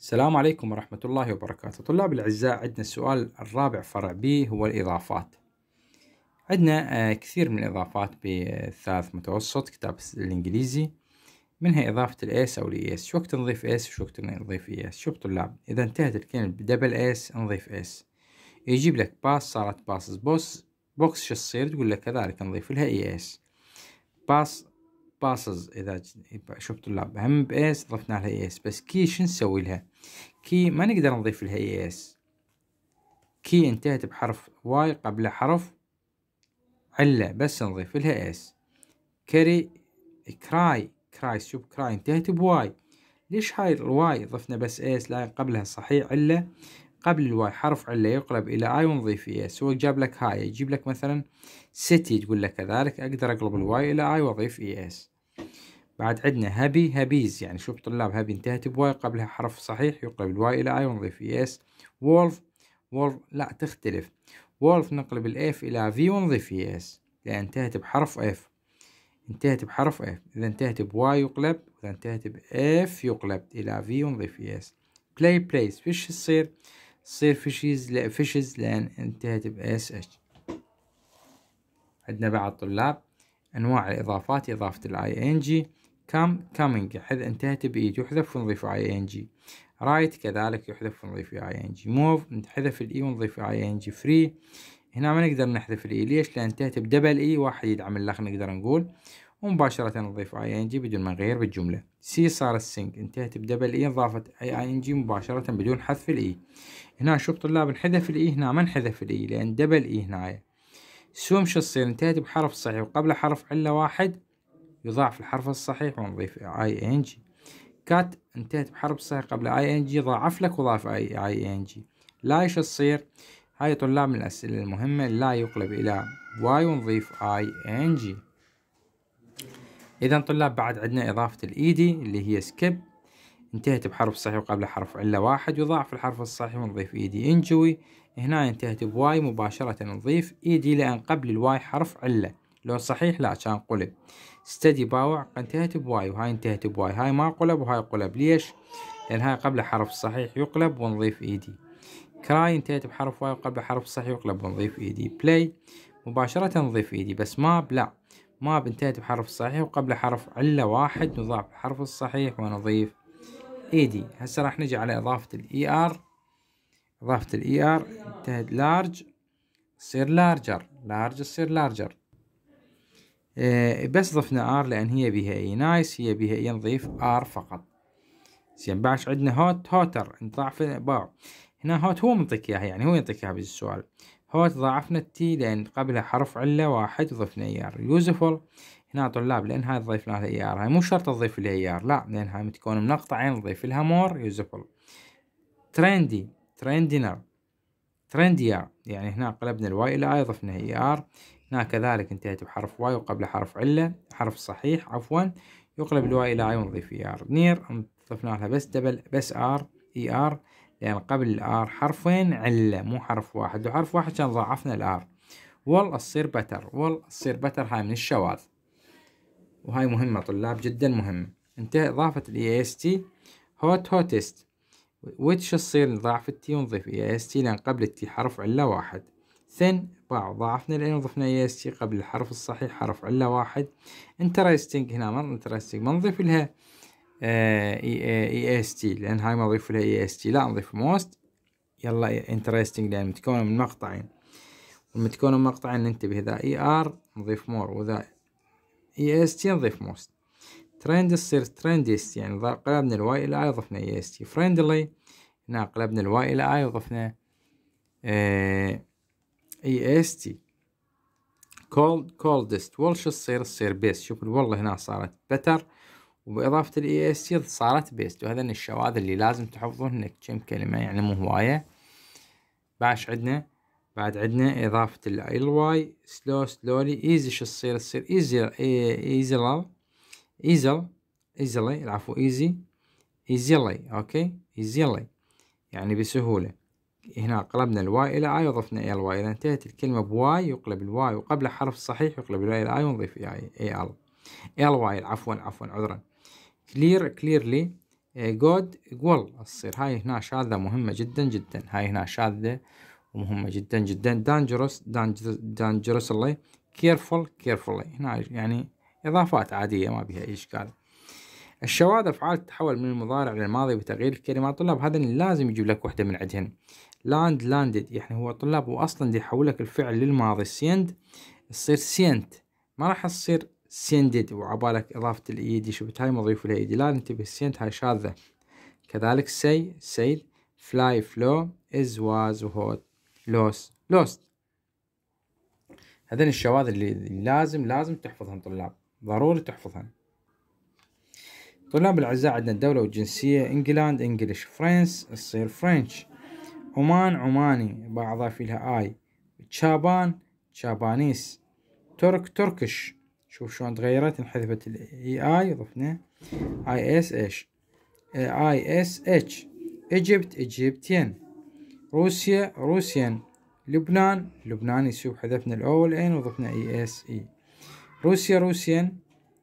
السلام عليكم ورحمة الله وبركاته طلاب الأعزاء عندنا السؤال الرابع فرع بي هو الإضافات عندنا آه، كثير من الإضافات بالثالث آه، متوسط كتاب الإنجليزي منها إضافة الإس أو الإس شو وقت نضيف إس وشو وقت نضيف إس شوف طلاب إذا انتهت الكلمة بدبل إس نضيف إس يجيب لك باس صارت باس بوس بوكس شو تصير تقول لك كذلك نضيف لها إس باس باسز اذا شوف طلاب هم باس ضفنا لها اي اس بس كي شو نسوي لها كي ما نقدر نضيف لها اي اس كي انتهت بحرف واي قبل حرف علة بس نضيف لها اس كري كراي كراي شوف كراي انتهت بواي ليش هاي الواي ضفنا بس اس لا قبلها صحيح علة قبل الواي حرف علة يقلب الى اي ونضيف اي اس هو جاب لك هاي يجيب لك مثلا سيتي تقول لك كذلك اقدر اقلب الواي الى اي واضيف اي اس بعد عندنا هابي هابيز يعني شوف طلاب هابي انتهت بواي قبلها حرف صحيح يقلب الواي إلى أي ونضيف إي إس وولف وولف لا تختلف وولف نقلب الإف إلى في ونضيف إي إس لأن انتهت بحرف إف انتهت بحرف اف اذا انتهت بواي يقلب اذا انتهت باف يقلب الى في ونضيف اس بلاي بلايز فيش تصير تصير فيشيز لا فيشز لان انتهت باس اتش عندنا بعض طلاب أنواع الإضافات إضافة الاي ان جي كم كامينج حذ انتهت بإيد يحذف ونضيف اي ان جي رايت كذلك يحذف ونضيف اي ان جي موف نحذف الاي e ونضيف اي ان جي فري هنا ما نقدر نحذف الاي e. ليش لان انتهت بدبل اي e. واحد يدعم الاخ نقدر نقول ومباشرة نضيف اي ان جي بدون ما نغير بالجملة سي صار السينك انتهت بدبل اي ضافت اي ان جي مباشرة بدون حذف الاي هنا شوف طلاب انحذف الاي هنا ما انحذف الاي لان دبل اي هنايا سوم شصير يعني انتهت بحرف صحيح وقبل حرف علة واحد يضاعف الحرف الصحيح ونضيف اي ان جي كات انتهت بحرف صحيح قبل اي ان جي ضاعف لك وضاف اي اي ان جي لا ايش تصير هاي طلاب من الاسئله المهمه لا يقلب الى واي ونضيف اي ان جي اذا طلاب بعد عندنا اضافه الايدي e اللي هي سكيب انتهت بحرف صحيح وقبل حرف علة واحد يضاعف الحرف الصحيح ونضيف اي دي انجوي هنا انتهت بواي مباشرة نضيف اي دي لأن قبل الواي حرف علة لو صحيح لا كان قلب ستدي باوع انتهت بواي وهاي انتهت بواي هاي ما قلب وهاي قلب ليش؟ لأن هاي قبل حرف صحيح يقلب ونضيف اي دي كراي انتهت بحرف واي وقبل حرف صحيح يقلب ونضيف اي دي بلاي مباشرة نضيف اي دي بس ماب لا ماب انتهت بحرف صحيح وقبل حرف علة واحد نضاف الحرف الصحيح ونضيف اي دي هسه راح نجي على اضافة الاي ار اضافة الاي ار انتهت لارج تصير لارجر لارج تصير لارجر إيه، بس ضفنا ار لان هي بها اي نايس هي بها اي نضيف ار فقط زين باش عندنا هوت هوتر نضعف باو هنا هوت هو منطق اياها يعني هو يعطيك اياها بالسؤال هوت ضاعفنا التي لان قبلها حرف عله واحد وضفنا اي ار يوزفل اثناء طلاب هاي تضيف لها اي ار هاي مو شرط تضيف لها اي ار لا هاي متكون من قطعين نضيف لها مور يوزبل ترندي ترندينر ترندي ار يعني هنا قلبنا الواي الى اي ضفنا اي ار هنا كذلك انتهت بحرف واي وقبل حرف عله حرف صحيح عفوا يقلب الواي الى اي ونضيف اي ار نير ضفنا لها بس دبل بس ار اي ار لان قبل الار حرفين عله مو حرف واحد لو حرف واحد كان ضاعفنا الار وال تصير بتر وال تصير بتر هاي من الشواذ وهاي مهمة طلاب جدا مهمة انتهى إضافة ال EST هوت هوتست وتش تصير نضاعف التي ونضيف EST لأن قبل التي حرف علة واحد ثن باع ضاعفنا لأن ضفنا EST قبل الحرف الصحيح حرف علة واحد interesting هنا من interesting ما نضيف لها اي اس تي لان هاي ما نضيف لها اي اس تي لا نضيف موست يلا interesting لان متكونه من مقطعين متكونة من مقطعين ننتبه اذا اي e ار نضيف مور وذا اي e اس تي نضيف موست ترند تصير ترندست يعني قلبنا الواي الى اي ضفنا اي اس تي فريندلي هنا قلبنا الواي الى اي وضفنا اي اس تي كولد كولدست والش تصير تصير بيست شوف والله هنا صارت بتر وبإضافة الاي اس e تي صارت بيست وهذا الشواذ اللي لازم انك كم كلمة يعني مو هواية باش عندنا بعد عندنا إضافة ال واي سلو سلولي إيزي شو تصير تصير إيزي إيزي إيزل إيزلي العفو إيزي إيزيلي أوكي إيزيلي يعني بسهولة هنا قلبنا الواي إلى آي وضفنا إيه الواي إذا انتهت الكلمة بواي يقلب الواي وقبل حرف صحيح يقلب الواي إلى آي ونضيف يعني إيه ال إيه الواي عفوا عفوا عذرا كلير كليرلي جود جول تصير هاي هنا شاذة مهمة جدا جدا هاي هنا شاذة ومهمة جدا جدا دانجرس دانجرس الله كيرفول كيرفولي هنا يعني إضافات عادية ما بها أي إشكال الشواذ أفعال تتحول من المضارع للماضي بتغيير الكلمات طلاب هذا لازم يجيب لك واحدة من عندهن لاند لاندد يعني هو طلاب وأصلا دي يحول لك الفعل للماضي سيند تصير سينت ما راح تصير سيندد وعبالك إضافة الإيدي e شفت هاي مضيف لها إيدي e لا انتبه السينت هاي شاذة كذلك سي سيد فلاي فلو از واز هوت لوس لوست هذين الشواذ اللي لازم لازم تحفظهم طلاب ضروري تحفظهم طلاب الأعزاء عندنا الدولة والجنسية إنجلاند انجلش فرنس تصير فرنش عمان عماني بعضها في لها آي تشابان تشابانيس ترك تركش شوف شلون تغيرت انحذفت الاي اي ضفنا اي اس اتش اي اس اتش ايجيبت ايجيبتين روسيا روسيان لبنان لبناني شوف حذفنا الاول ان إيه وضفنا اي اس اي روسيا روسيان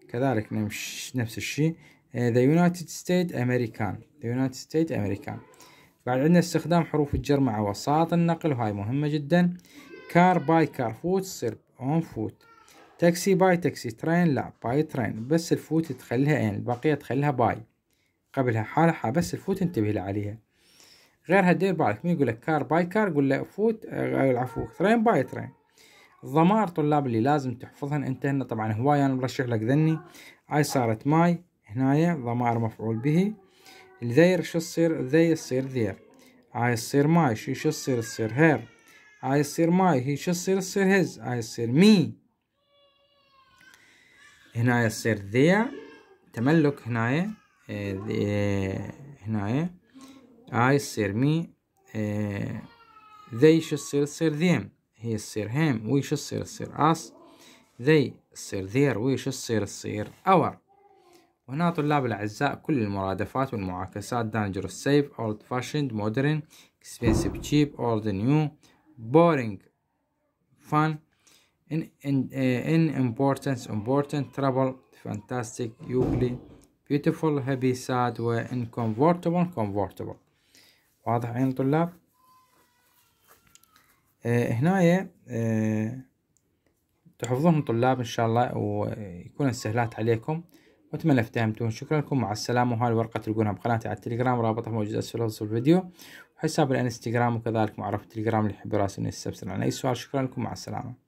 كذلك نمش نفس الشيء ذا يونايتد ستيت امريكان ذا يونايتد ستيت امريكان بعد عندنا استخدام حروف الجر مع وساط النقل وهاي مهمة جدا كار باي كار فوت تصير اون فوت تاكسي باي تاكسي ترين لا باي ترين بس الفوت تخليها ان يعني البقية تخليها باي قبلها حالها بس الفوت انتبه عليها غير هديل بالك مين يقول لك كار باي كار قول له فوت آه، العفو ترين باي ترين الضمائر طلاب اللي لازم تحفظهن انت هنا طبعا هواي انا مرشح لك ذني هاي صارت ماي هنايا ضمائر مفعول به الذير شو تصير ذي تصير ذير هاي تصير ماي شو شو تصير تصير هير هاي تصير ماي هي شو تصير تصير هز هاي تصير مي هنايا تصير ذي تملك هنايا آه، آه، هنايا اي تصير مي ذي شو تصير تصير ذيم هي تصير هيم وي شو تصير تصير أس ذي تصير ذير وي شو تصير تصير أور وهنا طلاب الأعزاء كل المرادفات والمعاكسات دانجر سيف أولد فاشند مودرن اكسبنسيف تشيب أولد نيو بورينج فان ان ان ان in importance important trouble fantastic يوغلي beautiful happy sad و انكونفورتبل convertible واضح عين الطلاب آه تحفظون آه طلاب ان شاء الله ويكون السهلات عليكم واتمنى افتهمتون شكرا لكم مع السلامه وهاي الورقه تلقونها بقناتي على التليجرام رابطها موجود اسفل وصف الفيديو وحساب الانستغرام وكذلك معرف التليجرام اللي يحب يراسلني يستفسر عن اي سؤال شكرا لكم مع السلامه